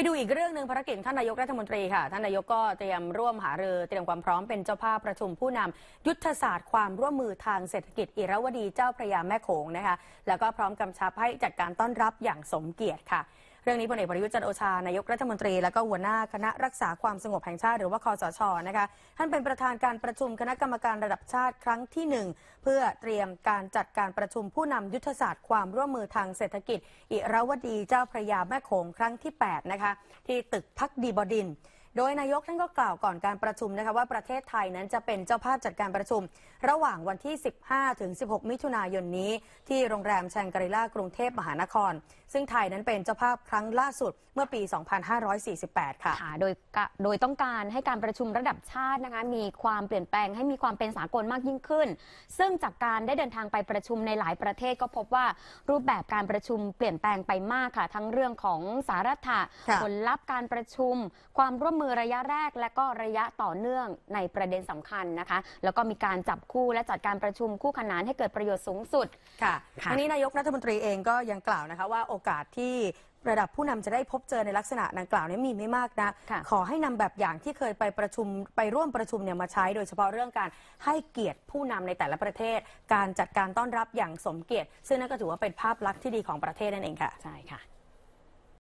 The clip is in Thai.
ไปดูอีกเรื่องหนึ่งภารกิจท่านนายกรัฐมนตรีค่ะ ท่านนายกก็เตรียมร่วมหารือ เตรียมความพร้อมเป็นเจ้าภาพประชุมผู้นำ ยุทธศาสตร์ความร่วมมือทางเศรษฐกิจอิรวดีเจ้าพระยาแม่โขงนะคะ แล้วก็พร้อมกำชับให้จัดการต้อนรับอย่างสมเกียรติค่ะเรื่องนี้พลเอกประยุทธ์จันโอชานายกรัฐมนตรี และก็หัวหน้าคณะรักษาความสงบแห่งชาติหรือว่าคอสชนะคะท่านเป็นประธานการประชุมคณะกรรมการระดับชาติครั้งที่ 1 เพื่อเตรียมการจัดการประชุมผู้นำยุทธศาสตร์ความร่วมมือทางเศรษฐกิจอิรวดีเจ้าพระยาแม่โขงครั้งที่8นะคะที่ตึกพักดีบดินโดย นายกท่านก็กล่าวก่อนการประชุมนะคะว่าประเทศไทยนั้นจะเป็นเจ้าภาพจัดการประชุม ระหว่างวันที่ 15 ถึง 16 มิถุนายนนี้ ที่โรงแรมแชงกรีลากรุงเทพมหานคร ซึ่งไทยนั้นเป็นเจ้าภาพครั้งล่าสุดเมื่อปี 2548ค่ะโดยโดยต้องการให้การประชุมระดับชาตินะคะมีความเปลี่ยนแปลงให้มีความเป็นสากลมากยิ่งขึ้น ซึ่งจากการได้เดินทางไปประชุมในหลายประเทศก็พบว่ารูปแบบการประชุมเปลี่ยนแปลงไปมากค่ะ ทั้งเรื่องของสาระถะผลลัพธ์การประชุมความร่วมมือระยะแรกและก็ระยะต่อเนื่องในประเด็นสำคัญนะคะ แล้วก็มีการจับคู่และจัดการประชุมคู่ขนานให้เกิดประโยชน์สูงสุดค่ะทีนี้นายกรัฐมนตรีเองก็ยังกล่าวนะคะ ว่าโอกาสที่ระดับผู้นำจะได้พบเจอในลักษณะดังกล่าวนี้มีไม่มากนะขอให้นำแบบอย่างที่เคยไปประชุมไปร่วมประชุมเนี่ยมาใช้ โดยเฉพาะเรื่องการให้เกียรติผู้นำในแต่ละประเทศ การจัดการต้อนรับอย่างสมเกียรติซึ่งนั่นก็ถือว่าเป็นภาพลักษณ์ที่ดีของประเทศนั่นเองค่ะใช่ค่ะ